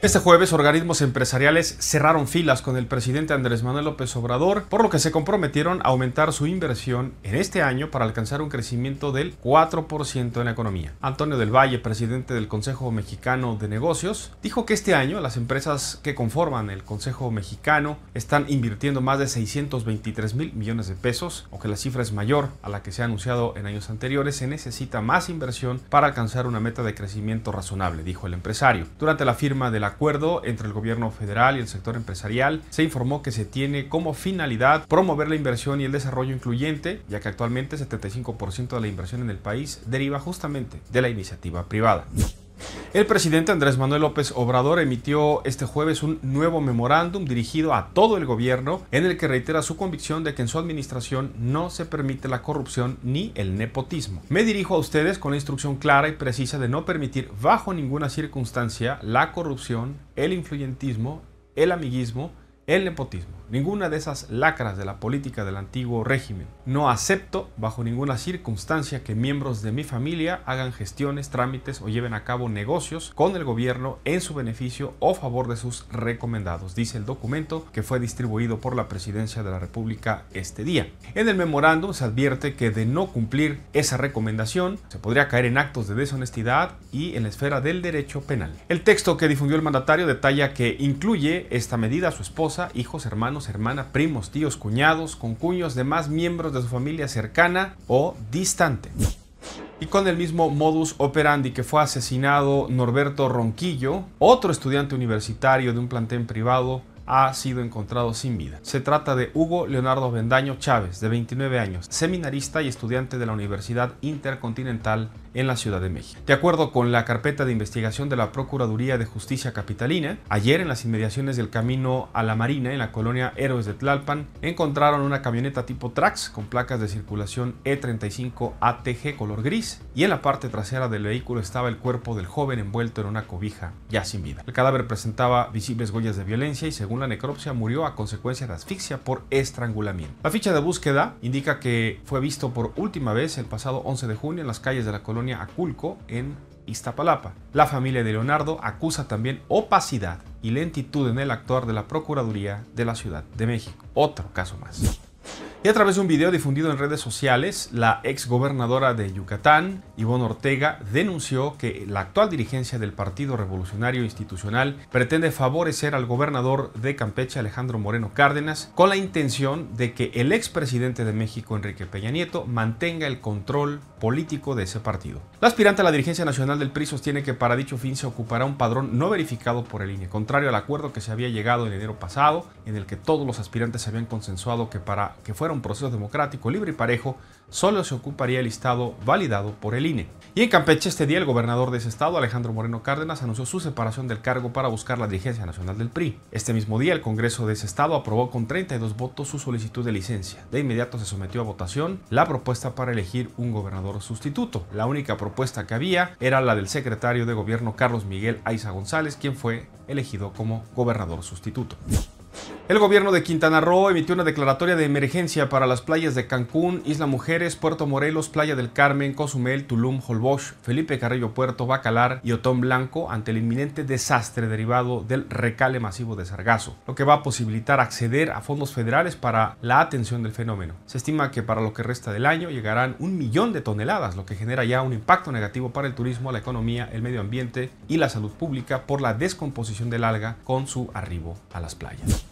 Este jueves, organismos empresariales cerraron filas con el presidente Andrés Manuel López Obrador, por lo que se comprometieron a aumentar su inversión en este año para alcanzar un crecimiento del 4% en la economía. Antonio del Valle, presidente del Consejo Mexicano de Negocios, dijo que este año las empresas que conforman el Consejo Mexicano están invirtiendo más de 623 mil millones de pesos, aunque la cifra es mayor a la que se ha anunciado en años anteriores, se necesita más inversión para alcanzar una meta de crecimiento razonable, dijo el empresario. Durante la firma de la acuerdo entre el gobierno federal y el sector empresarial se informó que se tiene como finalidad promover la inversión y el desarrollo incluyente, ya que actualmente 75% de la inversión en el país deriva justamente de la iniciativa privada. El presidente Andrés Manuel López Obrador emitió este jueves un nuevo memorándum dirigido a todo el gobierno en el que reitera su convicción de que en su administración no se permite la corrupción ni el nepotismo. Me dirijo a ustedes con la instrucción clara y precisa de no permitir bajo ninguna circunstancia la corrupción, el influyentismo, el amiguismo, el nepotismo, ninguna de esas lacras de la política del antiguo régimen. No acepto bajo ninguna circunstancia que miembros de mi familia hagan gestiones, trámites o lleven a cabo negocios con el gobierno en su beneficio o favor de sus recomendados, dice el documento que fue distribuido por la Presidencia de la República este día. En el memorándum se advierte que de no cumplir esa recomendación se podría caer en actos de deshonestidad y en la esfera del derecho penal. El texto que difundió el mandatario detalla que incluye esta medida a su esposa hijos, hermanos, hermana, primos, tíos, cuñados, concuños, demás miembros de su familia cercana o distante. Y con el mismo modus operandi que fue asesinado Norberto Ronquillo, otro estudiante universitario de un plantel privado ha sido encontrado sin vida. Se trata de Hugo Leonardo Bendaño Chávez, de 29 años, seminarista y estudiante de la Universidad Intercontinental en la Ciudad de México. De acuerdo con la carpeta de investigación de la Procuraduría de Justicia Capitalina, ayer en las inmediaciones del camino a la Marina, en la colonia Héroes de Tlalpan, encontraron una camioneta tipo Trax con placas de circulación E35 ATG color gris y en la parte trasera del vehículo estaba el cuerpo del joven envuelto en una cobija ya sin vida. El cadáver presentaba visibles huellas de violencia y según la necropsia, murió a consecuencia de asfixia por estrangulamiento. La ficha de búsqueda indica que fue visto por última vez el pasado 11 de junio en las calles de la colonia Aculco, en Iztapalapa. La familia de Leonardo acusa también opacidad y lentitud en el actuar de la Procuraduría de la Ciudad de México. Otro caso más. Y a través de un video difundido en redes sociales, la ex gobernadora de Yucatán, Ivonne Ortega, denunció que la actual dirigencia del Partido Revolucionario Institucional pretende favorecer al gobernador de Campeche, Alejandro Moreno Cárdenas, con la intención de que el expresidente de México, Enrique Peña Nieto, mantenga el control político de ese partido. La aspirante a la dirigencia nacional del PRI sostiene que para dicho fin se ocupará un padrón no verificado por el INE, contrario al acuerdo que se había llegado en enero pasado, en el que todos los aspirantes habían consensuado que para que fuera un proceso democrático, libre y parejo, solo se ocuparía el Estado validado por el INE. Y en Campeche este día el gobernador de ese estado, Alejandro Moreno Cárdenas, anunció su separación del cargo para buscar la dirigencia nacional del PRI. Este mismo día el Congreso de ese estado aprobó con 32 votos su solicitud de licencia. De inmediato se sometió a votación la propuesta para elegir un gobernador sustituto. La única propuesta que había era la del secretario de gobierno Carlos Miguel Aiza González, quien fue elegido como gobernador sustituto. El gobierno de Quintana Roo emitió una declaratoria de emergencia para las playas de Cancún, Isla Mujeres, Puerto Morelos, Playa del Carmen, Cozumel, Tulum, Holbox, Felipe Carrillo Puerto, Bacalar y Otón Blanco ante el inminente desastre derivado del recale masivo de sargazo, lo que va a posibilitar acceder a fondos federales para la atención del fenómeno. Se estima que para lo que resta del año llegarán un millón de toneladas, lo que genera ya un impacto negativo para el turismo, la economía, el medio ambiente y la salud pública por la descomposición del alga con su arribo a las playas.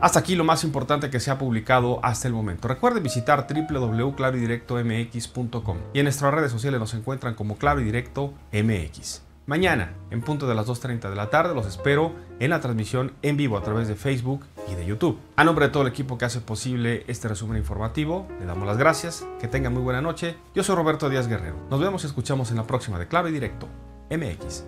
Hasta aquí lo más importante que se ha publicado hasta el momento. Recuerde visitar www.clavidirectomx.com. y en nuestras redes sociales nos encuentran como Claro y Directo MX. Mañana, en punto de las 2.30 de la tarde, los espero en la transmisión en vivo a través de Facebook y de YouTube. A nombre de todo el equipo que hace posible este resumen informativo, le damos las gracias, que tengan muy buena noche. Yo soy Roberto Díaz Guerrero. Nos vemos y escuchamos en la próxima de clave Directo, MX.